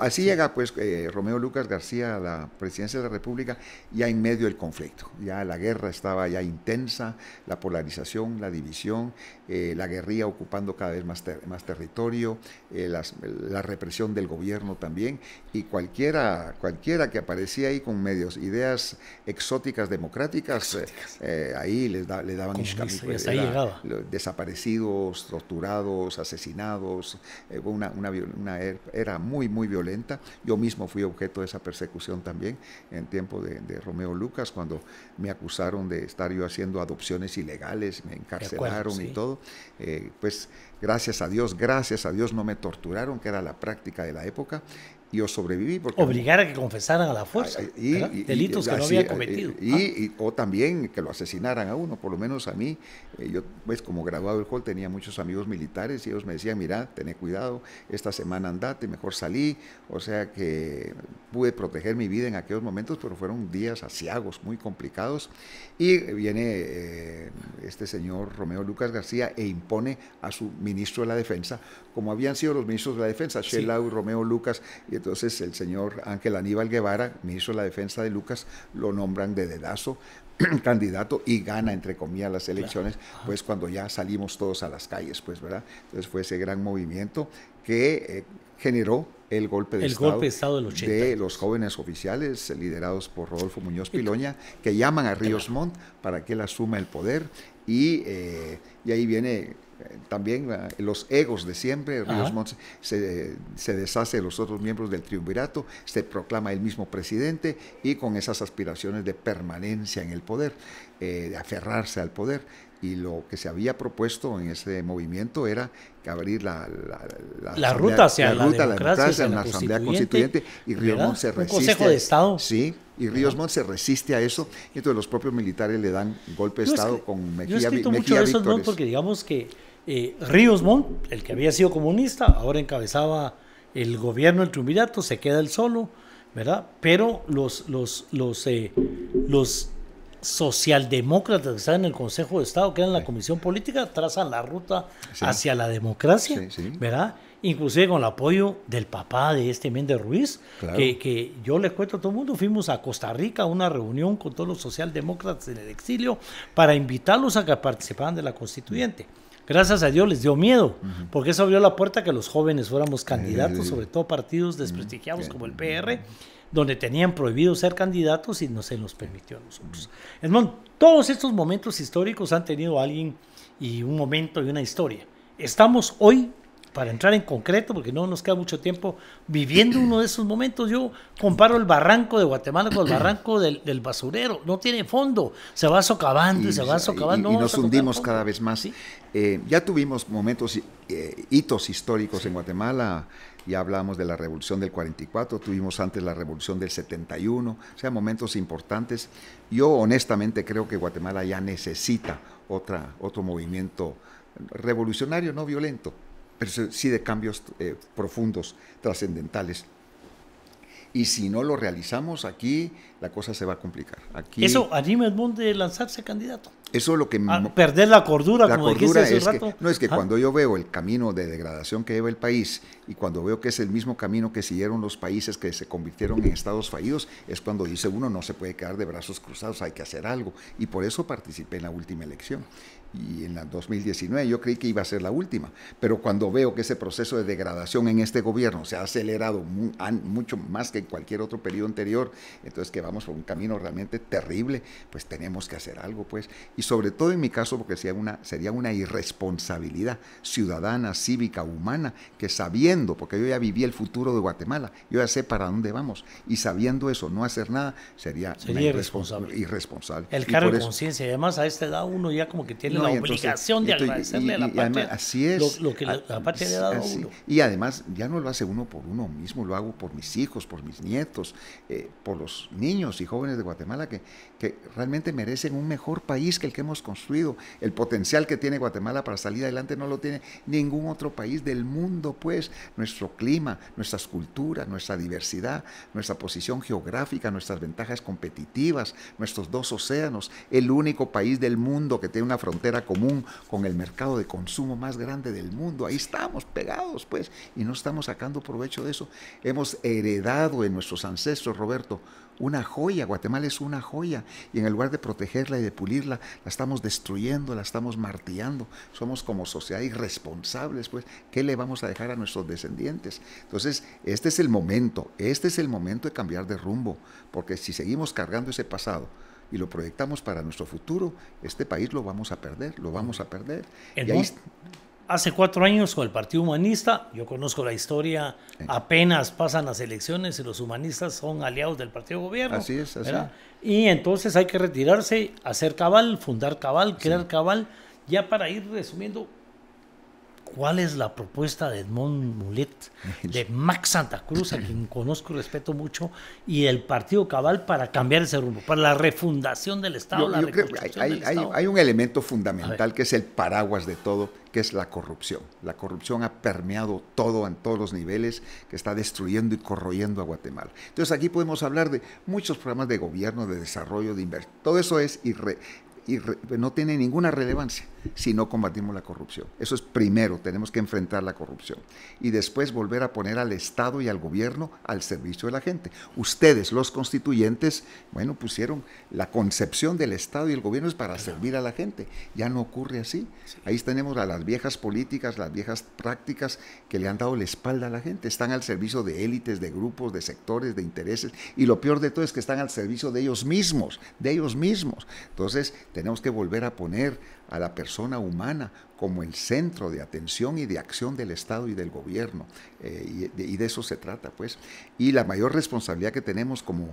Así llega pues eh, Romeo Lucas García a la presidencia de la República ya en medio del conflicto. Ya la guerra estaba ya intensa, la polarización, la división, eh, la guerrilla ocupada cada vez más, más territorio, eh, la represión del gobierno también, y cualquiera, cualquiera que aparecía ahí con medios, ideas exóticas democráticas, eh, eh, ahí les, daban desaparecidos, torturados, asesinados, una, er-, era muy, muy violenta. Yo mismo fui objeto de esa persecución también en tiempo de, Romeo Lucas, cuando me acusaron de estar yo haciendo adopciones ilegales, me encarcelaron y todo. Eh, pues gracias a Dios, gracias a Dios no me torturaron, que era la práctica de la época, yo sobreviví. Porque Obligar a que confesaran a la fuerza delitos que no había eh, cometido. Ah. Y o también que lo asesinaran a uno, por lo menos a mí. Eh, yo, pues como graduado del hall, tenía muchos amigos militares y ellos me decían, mira, ten cuidado, esta semana andate, mejor salí. O sea que pude proteger mi vida en aquellos momentos, pero fueron días asiagos, muy complicados. Y viene eh, este señor Romeo Lucas García e impone a su ministro de la Defensa, como habían sido los ministros de la Defensa, sí. Romeo Lucas entonces el señor Ángel Aníbal Guevara, ministro de la Defensa de Lucas, lo nombran de dedazo candidato y gana, entre comillas, las elecciones, pues cuando ya salimos todos a las calles, pues, ¿verdad? Entonces fue ese gran movimiento que eh, generó el golpe de el Estado, golpe de, estado de los jóvenes oficiales liderados por Rodolfo Muñoz Piloña, que llaman a Ríos Montt para que él asuma el poder y, eh, y ahí viene también ah, los egos de siempre, Ríos Montt se, deshace de los otros miembros del triunvirato, se proclama el mismo presidente y con esas aspiraciones de permanencia en el poder, eh, de aferrarse al poder. Y lo que se había propuesto en ese movimiento era abrir la, ruta hacia la, democracia, en la Asamblea Constituyente, y Ríos Montt se resiste. de Estado? Sí, y Ríos Montt se resiste a eso, y entonces los propios militares le dan golpe de Estado con Mejía, porque digamos que eh, Ríos Montt, el que había sido comunista, ahora encabezaba el gobierno del triunvirato, se queda él solo, ¿verdad? Pero los, los, los, eh, los socialdemócratas que están en el Consejo de Estado, que eran la Comisión Política, trazan la ruta hacia la democracia, ¿verdad? Inclusive con el apoyo del papá de este Méndez Ruiz, que, que, yo les cuento a todo el mundo, fuimos a Costa Rica a una reunión con todos los socialdemócratas en el exilio para invitarlos a que participaran de la constituyente gracias a Dios les dio miedo, porque eso abrió la puerta a que los jóvenes fuéramos candidatos, sobre todo partidos desprestigiados como el PR, donde tenían prohibido ser candidatos y no se nos permitió a nosotros. Edmond, todos estos momentos históricos han tenido alguien y un momento y una historia. Estamos hoy para entrar en concreto, porque no nos queda mucho tiempo, viviendo uno de esos momentos, yo comparo el barranco de Guatemala con el barranco del, basurero, no tiene fondo, se va socavando y, se va socavando. Y, nos hundimos cada vez más. Eh, ya tuvimos momentos, eh, hitos históricos en Guatemala, ya hablamos de la revolución del 44, tuvimos antes la revolución del 71, o sea, momentos importantes. Yo honestamente creo que Guatemala ya necesita otra, otro movimiento revolucionario, no violento, pero sí de cambios eh, profundos, trascendentales. Y si no lo realizamos aquí, la cosa se va a complicar. Aquí, eso anima el mundo de lanzarse candidato. Eso es lo que... perder la cordura, la como cordura hace es rato. no, es que cuando yo veo el camino de degradación que lleva el país y cuando veo que es el mismo camino que siguieron los países que se convirtieron en estados fallidos, es cuando dice uno no se puede quedar de brazos cruzados, hay que hacer algo. Y por eso participé en la última elección y en la 2019 yo creí que iba a ser la última, pero cuando veo que ese proceso de degradación en este gobierno se ha acelerado mucho más que en cualquier otro periodo anterior, entonces que vamos por un camino realmente terrible, pues tenemos que hacer algo, pues, y sobre todo en mi caso porque sería una, sería una irresponsabilidad ciudadana, cívica, humana, que sabiendo, porque yo ya viví el futuro de Guatemala, yo ya sé para dónde vamos, y sabiendo eso, no hacer nada, sería, sería irresponsable. irresponsable. El cargo de conciencia, además a esta edad uno ya como que tiene la obligación de agradecerle a la patria. así es. Lo, que Y además, ya no lo hace uno por uno mismo, lo hago por mis hijos, por mis nietos, eh, por los niños y jóvenes de Guatemala que, que realmente merecen un mejor país que el que hemos construido. El potencial que tiene Guatemala para salir adelante no lo tiene ningún otro país del mundo, pues. Nuestro clima, nuestras culturas, nuestra diversidad, nuestra posición geográfica, nuestras ventajas competitivas, nuestros dos océanos, el único país del mundo que tiene una frontera era común con el mercado de consumo más grande del mundo. Ahí estamos pegados, pues, y no estamos sacando provecho de eso. Hemos heredado en nuestros ancestros, Roberto, una joya. Guatemala es una joya y en lugar de protegerla y de pulirla, la estamos destruyendo, la estamos martillando. Somos como sociedad irresponsables, pues, ¿qué le vamos a dejar a nuestros descendientes? Entonces, este es el momento, este es el momento de cambiar de rumbo, porque si seguimos cargando ese pasado, y lo proyectamos para nuestro futuro, este país lo vamos a perder, lo vamos a perder. Hace cuatro años con el Partido Humanista, yo conozco la historia, apenas pasan las elecciones y los humanistas son aliados del Partido Gobierno. Así es, así es. Y entonces hay que retirarse, hacer cabal, fundar cabal, crear cabal, ya para ir resumiendo cuál es la propuesta de Edmond Mulet, de Max Santa Cruz, a quien conozco y respeto mucho, y el Partido Cabal para cambiar ese rumbo, para la refundación del Estado. hay, un elemento fundamental que es el paraguas de todo, que es la corrupción. La corrupción ha permeado todo en todos los niveles, que está destruyendo y corroyendo a Guatemala. Entonces aquí podemos hablar de muchos programas de gobierno, de desarrollo, de inversión. Todo eso es irre y no tiene ninguna relevancia si no combatimos la corrupción. Eso es primero, tenemos que enfrentar la corrupción y después volver a poner al Estado y al gobierno al servicio de la gente. Ustedes, los constituyentes, bueno, pusieron la concepción del Estado y el gobierno es para servir a la gente. Ya no ocurre así. Ahí tenemos a las viejas políticas, las viejas prácticas que le han dado la espalda a la gente. Están al servicio de élites, de grupos, de sectores, de intereses y lo peor de todo es que están al servicio de ellos mismos, de ellos mismos. Entonces, tenemos que volver a poner a la persona humana como el centro de atención y de acción del Estado y del gobierno. Eh, y, de, y de eso se trata, pues. Y la mayor responsabilidad que tenemos como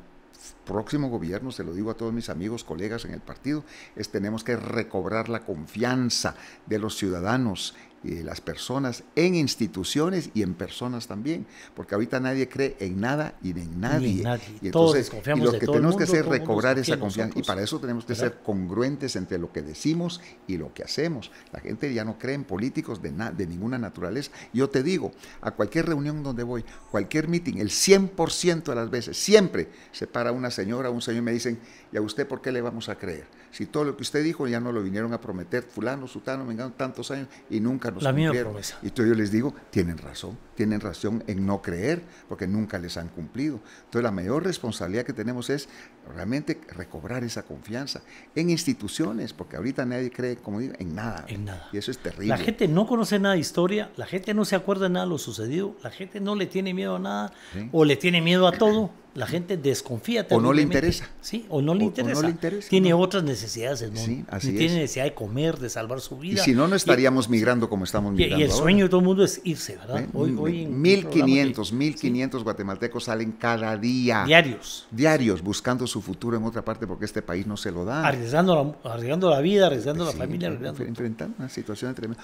próximo gobierno, se lo digo a todos mis amigos, colegas en el partido, es tenemos que recobrar la confianza de los ciudadanos y las personas en instituciones y en personas también, porque ahorita nadie cree en nada y en nadie. Y, entonces, lo que tenemos que hacer es recobrar esa confianza y para eso tenemos que ser congruentes entre lo que decimos y lo que hacemos. La gente ya no cree en políticos de, de ninguna naturaleza. Yo te digo, a cualquier reunión donde voy, cualquier meeting, el 100% de las veces, siempre se para una señora o un señor y me dicen, ¿y a usted por qué le vamos a creer? si todo lo que usted dijo ya no lo vinieron a prometer fulano, sutano, vengan tantos años y nunca nos la cumplieron. y entonces yo les digo, tienen razón, tienen razón en no creer porque nunca les han cumplido. Entonces la mayor responsabilidad que tenemos es realmente recobrar esa confianza en instituciones, porque ahorita nadie cree, como digo, en nada. Y eso es terrible. La gente no conoce nada de historia, la gente no se acuerda de nada de lo sucedido, la gente no le tiene miedo a nada o le tiene miedo a todo. La gente desconfía. O no le interesa. Sí, o no le interesa. no le interesa tiene otras necesidades del así tiene necesidad de comer, de salvar su vida. Y si no, no estaríamos migrando como estamos migrando. Y el sueño de todo el mundo es irse, ¿verdad? Hoy, hoy 1500, 1500 guatemaltecos salen cada día. Diarios. Diarios, buscando su futuro en otra parte porque este país no se lo da. Arriesgando la, la vida, arriesgando la familia. Arriesgando enfrentando una situación tremenda.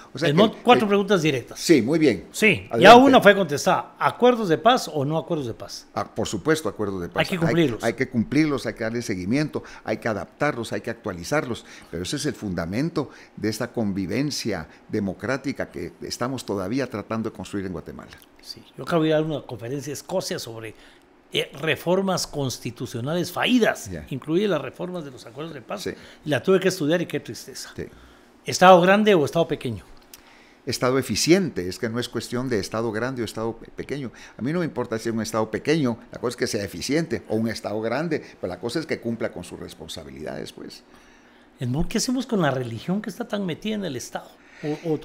cuatro preguntas directas. Sí, muy bien. Sí, ya una fue contestada. ¿Acuerdos de paz o no acuerdos de paz? Ah, por supuesto, acuerdos de paz. Hay que cumplirlos. Hay, que cumplirlos, hay que darle seguimiento, hay que adaptarlos, hay que actualizarlos. Pero ese es el fundamento de esta convivencia democrática que estamos todavía tratando de construir en Guatemala. Sí, yo acabo de ir a una conferencia en Escocia sobre eh, reformas constitucionales fallidas, incluye las reformas de los acuerdos de paz. La tuve que estudiar y qué tristeza. ¿Estado grande o Estado pequeño? Estado eficiente, es que no es cuestión de Estado grande o Estado pequeño. A mí no me importa si es un Estado pequeño, la cosa es que sea eficiente, o un Estado grande, pero la cosa es que cumpla con sus responsabilidades, pues. ¿qué hacemos con la religión que está tan metida en el Estado? O,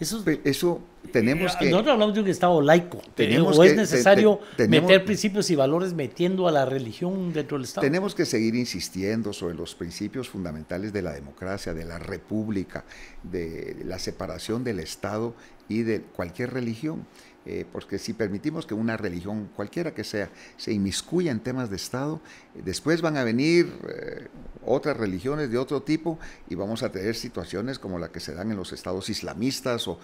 eso, eso, tenemos eh, que... Nosotros hablamos de un Estado laico. Tenemos o es necesario meter principios y valores metiendo a la religión dentro del Estado. Tenemos que seguir insistiendo sobre los principios fundamentales de la democracia, de la república, de la separación del Estado y de cualquier religión. Eh, porque si permitimos que una religión, cualquiera que sea, se inmiscuya en temas de Estado, después van a venir eh, otras religiones de otro tipo y vamos a tener situaciones como la que se dan en los estados islamistas o,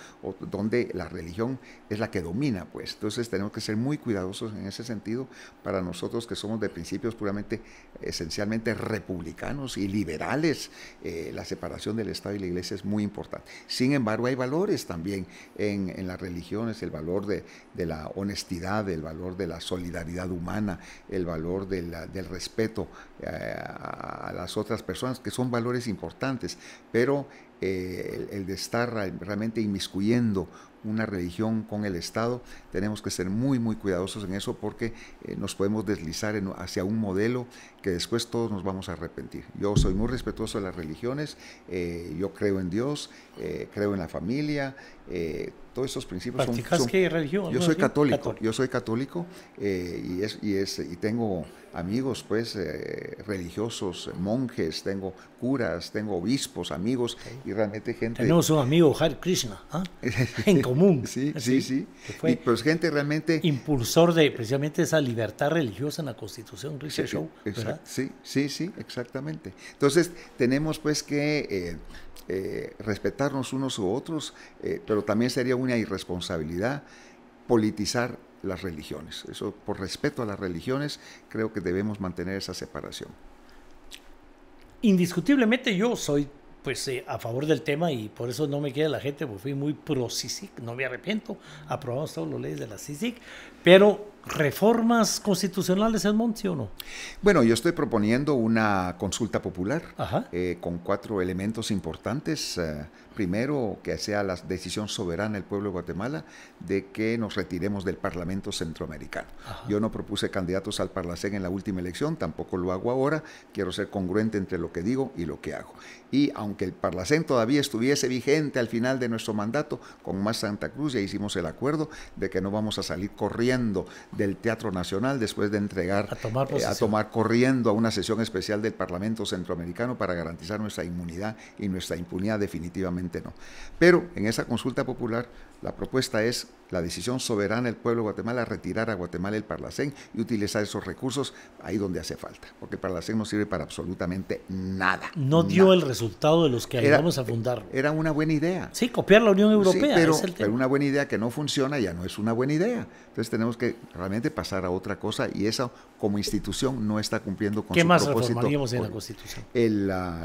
donde la religión es la que domina, pues. Entonces tenemos que ser muy cuidadosos en ese sentido para nosotros que somos de principios puramente, esencialmente republicanos y liberales. Eh, la separación del Estado y la Iglesia es muy importante. Sin embargo, hay valores también en, en las religiones, el valor de de, la honestidad, el valor de la solidaridad humana, el valor del respeto eh, a, las otras personas, que son valores importantes, pero eh, el, de estar realmente inmiscuyendo una religión con el Estado, tenemos que ser muy, muy cuidadosos en eso porque eh, nos podemos deslizar hacia un modelo que después todos nos vamos a arrepentir. Yo soy muy respetuoso de las religiones, eh, yo creo en Dios, eh, creo en la familia, eh, todos esos principios son, qué religión? Yo soy católico, yo soy católico y, es, y, es, y tengo amigos pues religiosos, monjes, tengo curas, tengo obispos, amigos y realmente gente... Tenemos un amigo, Hare Krishna, ¿ah? en común. sí, sí, sí. Y, pues gente realmente... Impulsor de precisamente esa libertad religiosa en la Constitución, Richard Show sí, sí, sí, exactamente. Entonces, tenemos pues que eh, eh, respetarnos unos u otros, eh, pero también sería una irresponsabilidad politizar las religiones. Eso, por respeto a las religiones, creo que debemos mantener esa separación. Indiscutiblemente yo soy pues a favor del tema y por eso no me queda la gente, porque fui muy pro CICIC, no me arrepiento, aprobamos todas las leyes de la CICIC, pero reformas constitucionales, en Monti o no? Bueno, yo estoy proponiendo una consulta popular eh, con cuatro elementos importantes eh, primero que sea la decisión soberana del pueblo de Guatemala de que nos retiremos del Parlamento Centroamericano. Yo no propuse candidatos al Parlacén en la última elección, tampoco lo hago ahora, quiero ser congruente entre lo que digo y lo que hago. Y aunque el Parlacén todavía estuviese vigente al final de nuestro mandato, con más Santa Cruz ya hicimos el acuerdo de que no vamos a salir corriendo del Teatro Nacional después de entregar, a tomar, eh, a tomar corriendo a una sesión especial del Parlamento Centroamericano para garantizar nuestra inmunidad y nuestra impunidad definitivamente no. Pero en esa consulta popular la propuesta es la decisión soberana del pueblo de Guatemala retirar a Guatemala el Parlacén y utilizar esos recursos ahí donde hace falta, porque el Parlacén no sirve para absolutamente nada. No dio el resultado de los que ayudamos a fundar. Era una buena idea. Sí, copiar la Unión Europea. pero, una buena idea que no funciona ya no es una buena idea. Entonces tenemos que realmente pasar a otra cosa y esa como institución no está cumpliendo con ¿Qué más en la Constitución?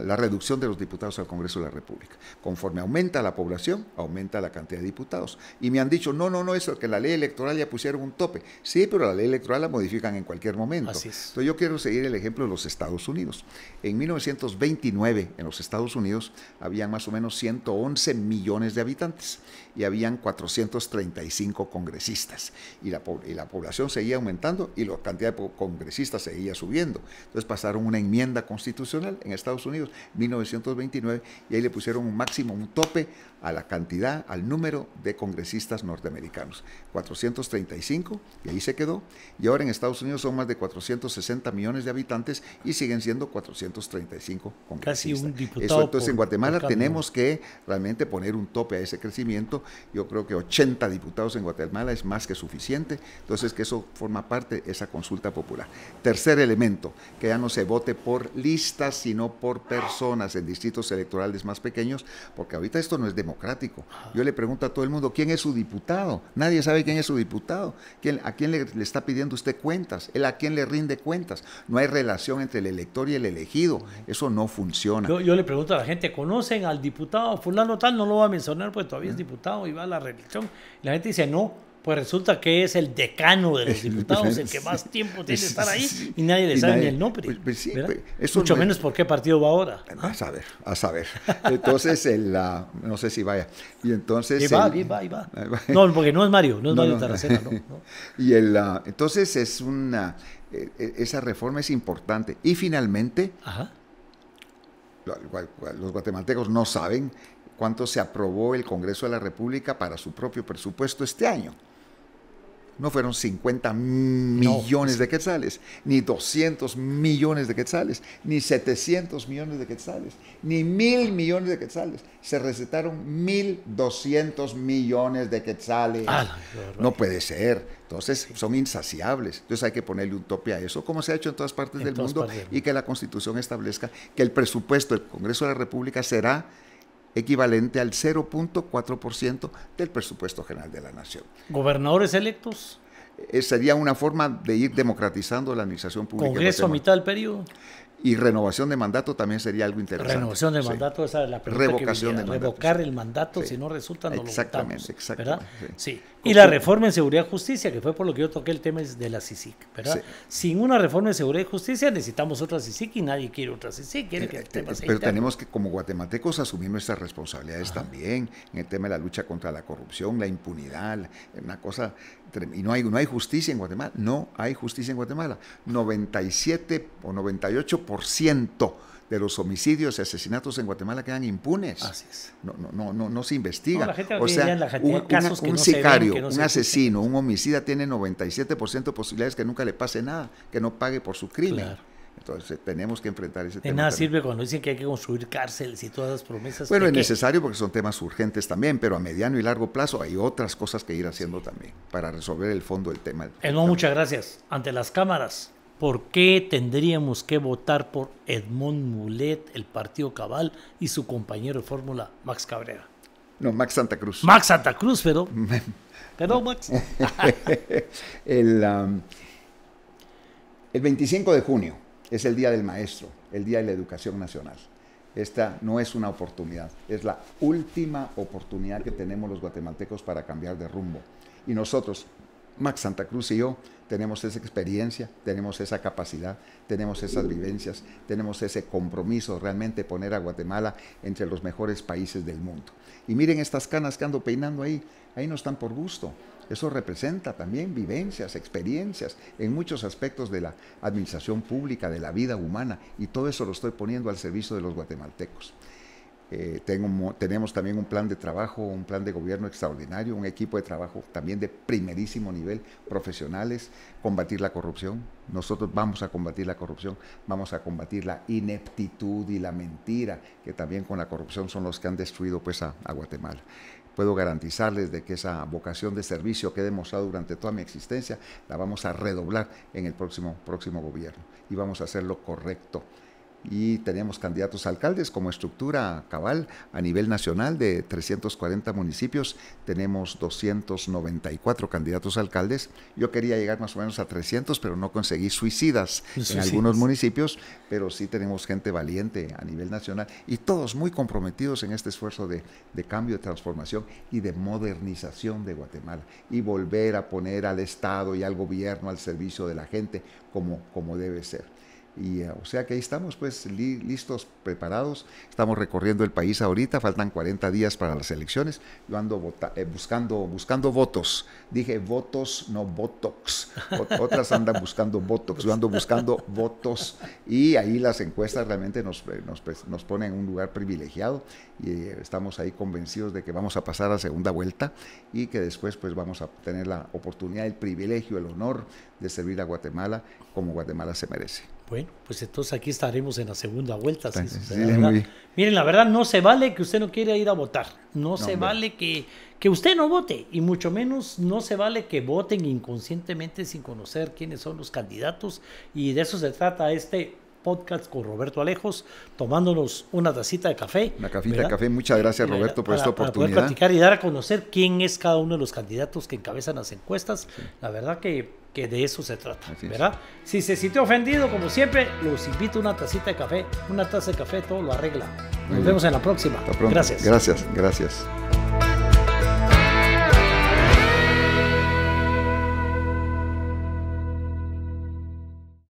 la reducción de los diputados al Congreso de la República. Conforme aumenta la población, aumenta la cantidad de diputados y me han dicho, no, no, no, eso, que la ley electoral ya pusieron un tope. Sí, pero la ley electoral la modifican en cualquier momento. Entonces yo quiero seguir el ejemplo de los Estados Unidos. En 1929, en los Estados Unidos, habían más o menos 111 millones de habitantes y habían 435 congresistas. Y la, y la población seguía aumentando y la cantidad de congresistas seguía subiendo. Entonces pasaron una enmienda constitucional en Estados Unidos, 1929, y ahí le pusieron un máximo, un tope a la cantidad, al número de congresistas norteamericanos, 435, y ahí se quedó. Y ahora en Estados Unidos son más de 460 millones de habitantes y siguen siendo 435 congresistas. Casi un Eso, entonces en Guatemala tenemos que realmente poner un tope a ese crecimiento. Yo creo que 80 diputados en Guatemala es más que suficiente. Entonces que eso forma parte de esa consulta popular. Tercer elemento, que ya no se vote por listas, sino por personas en distritos electorales más pequeños, porque ahorita esto no es democrático. Yo le pregunto a todo el mundo, quién es su diputado. Nadie sabe quién es su diputado, a quién le, está pidiendo usted cuentas, él a quién le rinde cuentas. No hay relación entre el elector y el elegido. Eso no funciona. Yo, le pregunto a la gente, ¿conocen al diputado fulano tal? No lo va a mencionar, pues todavía es diputado y va a la reelección. La gente dice, no, pues resulta que es el decano de los diputados el que más tiempo tiene que estar ahí y nadie le sabe ni el nombre. Pues, pues pues, Mucho menos por qué partido va ahora. A saber, a saber. Entonces, el, no sé si vaya. Y entonces... va, y va, y va. No, porque no es Mario, no es Mario Taracena. no. Y el, ah, entonces es una... E, e, esa reforma es importante. Y finalmente, Ajá. los guatemaltecos no saben cuánto se aprobó el Congreso de la República para su propio presupuesto este año no fueron 50 millones de quetzales, ni 200 millones de quetzales, ni 700 millones de quetzales, ni mil millones de quetzales. Se recetaron 1.200 millones de quetzales. Ah, no puede ser. Entonces son insaciables. Entonces hay que ponerle un tope a eso, como se ha hecho en todas partes del mundo, y que la Constitución establezca que el presupuesto del Congreso de la República será equivalente al 0.4% del presupuesto general de la nación. ¿Gobernadores electos? Eh, sería una forma de ir democratizando la administración pública. ¿Congreso a mitad del periodo? Y renovación de mandato también sería algo interesante. Renovación de mandato, esa es la pregunta Revocación que de mandato. Revocar el mandato si no resulta no Exactamente, lo votamos, exactamente. sí. Y la reforma en seguridad y justicia, que fue por lo que yo toqué el tema de la CICIC, ¿verdad? Sin una reforma en seguridad y justicia necesitamos otra CICIC y nadie quiere otra CICIC. Eh, eh, pero tenemos que, como guatemaltecos, asumir nuestras responsabilidades también en el tema de la lucha contra la corrupción, la impunidad, una cosa... Y no hay, no hay justicia en Guatemala, no hay justicia en Guatemala. 97 o 98% de los homicidios y asesinatos en Guatemala quedan impunes. Así es. No, no, no, no, se investiga. o sea, un, sicario, un asesino, un homicida tiene 97% de posibilidades que nunca le pase nada, que no pague por su crimen. Entonces tenemos que enfrentar ese tema. nada sirve cuando dicen que hay que construir cárceles y todas las promesas. Bueno, es necesario porque son temas urgentes también, pero a mediano y largo plazo hay otras cosas que ir haciendo también para resolver el fondo del tema. no, muchas gracias. Ante las cámaras, ¿Por qué tendríamos que votar por Edmond Mulet, el partido cabal, y su compañero de fórmula, Max Cabrera? No, Max Santa Cruz. Max Santa Cruz, pero. pero Max. el, um, el 25 de junio es el Día del Maestro, el Día de la Educación Nacional. Esta no es una oportunidad, es la última oportunidad que tenemos los guatemaltecos para cambiar de rumbo. Y nosotros, Max Santa Cruz y yo tenemos esa experiencia, tenemos esa capacidad, tenemos esas vivencias, tenemos ese compromiso realmente poner a Guatemala entre los mejores países del mundo. Y miren estas canas que ando peinando ahí, ahí no están por gusto. Eso representa también vivencias, experiencias en muchos aspectos de la administración pública, de la vida humana, y todo eso lo estoy poniendo al servicio de los guatemaltecos. Eh, tenemos también un plan de trabajo, un plan de gobierno extraordinario, un equipo de trabajo también de primerísimo nivel, profesionales, combatir la corrupción. Nosotros vamos a combatir la corrupción, vamos a combatir la ineptitud y la mentira, que también con la corrupción son los que han destruido pues, a, a Guatemala puedo garantizarles de que esa vocación de servicio que he demostrado durante toda mi existencia la vamos a redoblar en el próximo, próximo gobierno y vamos a hacer lo correcto y tenemos candidatos a alcaldes como estructura cabal a nivel nacional de 340 municipios, tenemos 294 candidatos alcaldes. Yo quería llegar más o menos a 300, pero no conseguí suicidas, en algunos municipios, pero sí tenemos gente valiente a nivel nacional y todos muy comprometidos en este esfuerzo de, de cambio, de transformación y de modernización de Guatemala y volver a poner al Estado y al gobierno al servicio de la gente como, como debe ser. Eh, o sea que ahí estamos, pues listos, preparados. Estamos recorriendo el país ahorita, faltan 40 días para las elecciones. Yo ando eh, buscando, buscando votos. Dije votos, no botox. otras andan buscando botox. Yo ando buscando votos. Y ahí las encuestas realmente nos, eh, pues, nos, ponen en un lugar privilegiado. Y estamos ahí convencidos de que vamos a pasar a segunda vuelta y que después pues vamos a tener la oportunidad, el privilegio, el honor de servir a Guatemala como Guatemala se merece. Bueno, pues entonces aquí estaremos en la segunda vuelta. Miren, la verdad no se vale que usted no quiera ir a votar. No, se vale que, que usted no vote. Y mucho menos no se vale que voten inconscientemente sin conocer quiénes son los candidatos. Y de eso se trata este podcast con Roberto Alejos, tomándonos una tacita de café. Una cafita de café. Muchas gracias, Roberto, por esta oportunidad. Para poder platicar y dar a conocer quién es cada uno de los candidatos que encabezan las encuestas. La verdad que, que, de eso se trata, ¿verdad? Si se sintió ofendido, como siempre, los invito a una tacita de café. Una taza de café todo lo arregla. Nos vemos en la próxima. Gracias. Gracias, gracias.